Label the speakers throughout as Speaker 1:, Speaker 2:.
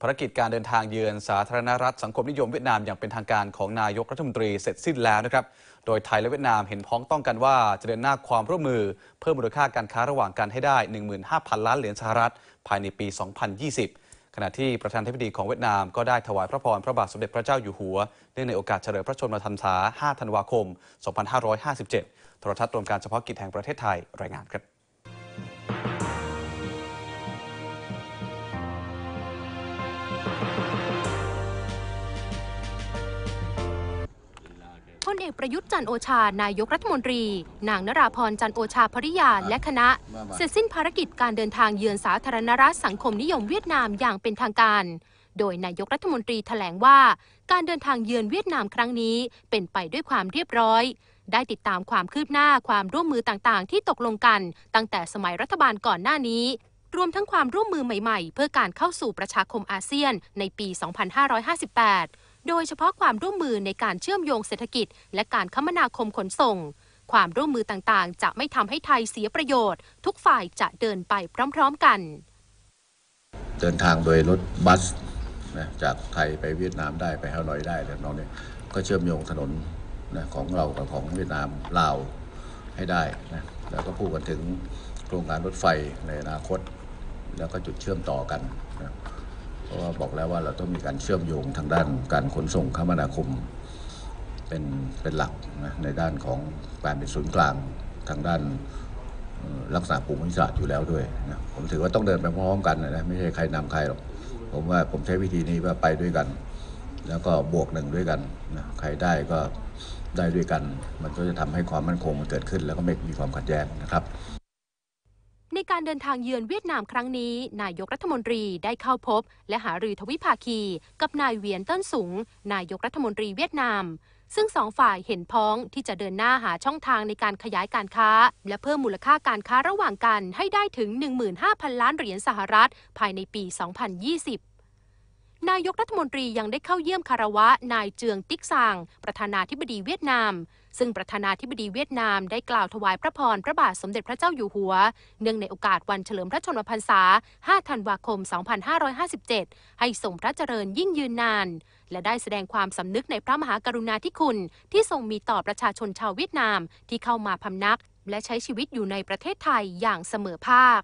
Speaker 1: ภารกิจการเดินทางเยือนสาธารณรัฐสังคมนิยมเวียดนามอย่างเป็นทางการของนายกรัฐมนตรีเสร็จสิ้นแล้วนะครับ โดยไทยและเวียดนามเห็นพ้องต้องกันว่าจะเดินหน้าความร่วมมือเพิ่มมูลค่าการค้าระหว่างกันให้ได้ 15,000 ล้านเหรียญสหรัฐภายในปี 2020 ขณะที่ประธานเธิบดีของเวียดนามก็ได้ถวายพระพรพระบาทสมเด็จพระเจ้าอยู่หัวเนื่องในโอกาสเฉลิมพระชนมพรรษา5ธันวาคม 2557โทรทัศน์รวมการเฉพาะกิจแห่งประเทศไทยรายงานครับ
Speaker 2: พลเอกประยุทธ์จันโอชา นายกรัฐมนตรี นางนราพรจันโอชาภริยา และคณะเสร็จสิ้นภารกิจการเดินทางเยือนสาธารณรัฐสังคมนิยมเวียดนามอย่างเป็นทางการ โดยนายกรัฐมนตรีแถลงว่า การเดินทางเยือนเวียดนามครั้งนี้เป็นไปด้วยความเรียบร้อย ได้ติดตามความคืบหน้าความร่วมมือต่างๆ ที่ตกลงกัน ตั้งแต่สมัยรัฐบาลก่อนหน้านี้ รวมทั้งความร่วมมือใหม่ ๆ เพื่อการเข้าสู่ประชาคมอาเซียนในปี 2558โดยเฉพาะความร่วมมือในการเชื่อมโยงเศรษฐกิจ และการคมนาคมขนส่ง ความร่วมมือต่างๆ จะไม่ทำให้ไทยเสียประโยชน์ ทุกฝ่ายจะเดินไปพร้อมๆกัน
Speaker 3: เดินทางโดยรถบัสนะจากไทยไปเวียดนามได้ไปฮานอยได้แ้วน้องเนี่ยก็เชื่อมโยงถนนนะของเรากับของเวียดนามลาวให้ได้นะแล้วก็พูดกันถึงโครงการรถไฟในอนาคต แล้วก็จุดเชื่อมต่อกันนะพราะว่าบอกแล้วว่าเราต้องมีการเชื่อมโยงทางด้านการขนส่งคมนาคมเป็นเป็นหลักนะในด้านของการเป็นศูนย์กลางทางด้านรักษาภูมิศาสตร์อยู่แล้วด้วยนะผมถือว่าต้องเดินไปพร้อมกันนะไม่ใช่ใครนำใครหรอก ผมว่าผมใช้วิธีนี้ว่าไปด้วยกัน แล้วก็บวกหนึ่งด้วยกันนะใครได้ก็ได้ด้วยกัน มันก็จะทำให้ความมั่นคงมันเกิดขึ้น แล้วก็ไม่มีความขัดแย้งนะครับ
Speaker 2: ในการเดินทางเยือนเวียดนามครั้งนี้ นายกรัฐมนตรีได้เข้าพบ และหารือทวิภาคี กับนายเวียนเติ้นสูง นายกรัฐมนตรีเวียดนาม ซึ่งสองฝ่ายเห็นพ้องที่จะเดินหน้าหาช่องทางในการขยายการค้าและเพิ่มมูลค่าการค้าระหว่างกันให้ได้ถึง 15,000 ล้านเหรียญสหรัฐภายในปี 2020 นายกรัฐมนตรียังได้เข้าเยี่ยมคารวะ นายเจืองติ๊กซาง ประธานาธิบดีเวียดนามซึ่งประธานาธิบดีเวียดนามได้กล่าวถวายพระพร พระบาทสมเด็จพระเจ้าอยู่หัว เนื่องในโอกาสวันเฉลิมพระชนมพรรษา5ธันวาคม 2557 ให้ทรงพระเจริญยิ่งยืนนาน และได้แสดงความสำนึกในพระมหากรุณาธิคุณที่ทรงมีต่อประชาชนชาวเวียดนามที่เข้ามาพำนัก และใช้ชีวิตอยู่ในประเทศไทยอย่างเสมอภาค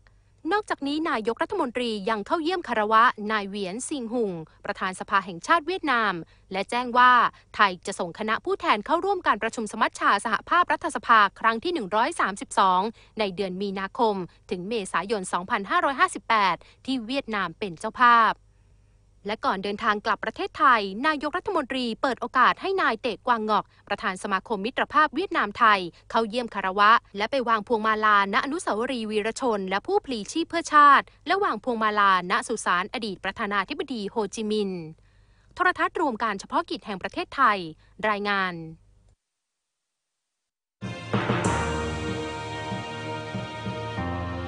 Speaker 2: นอกจากนี้นายกรัฐมนตรียังเข้าเยี่ยมคารวะนายเวียนซิงหุงประธานสภาแห่งชาติเวียดนาม และแจ้งว่าไทยจะส่งคณะผู้แทนเข้าร่วมการประชุมสมัชชาสหภาพรัฐสภาครั้งที่ 132 ในเดือนมีนาคม ถึงเมษายน 2558 ที่เวียดนามเป็นเจ้าภาพและก่อนเดินทางกลับประเทศไทย นายกรัฐมนตรีเปิดโอกาสให้นายเตะกวางงอกประธานสมาคมมิตรภาพเวียดนามไทย เข้าเยี่ยมคารวะ และไปวางพวงมาลาณอนุสาวรีย์วีรชน และผู้พลีชีพเพื่อชาติและวางพวงมาลาณสุสานอดีตประธานาธิบดีโฮจิมินห์โทรทัศน์รวมการเฉพาะกิจแห่งประเทศไทย รายงาน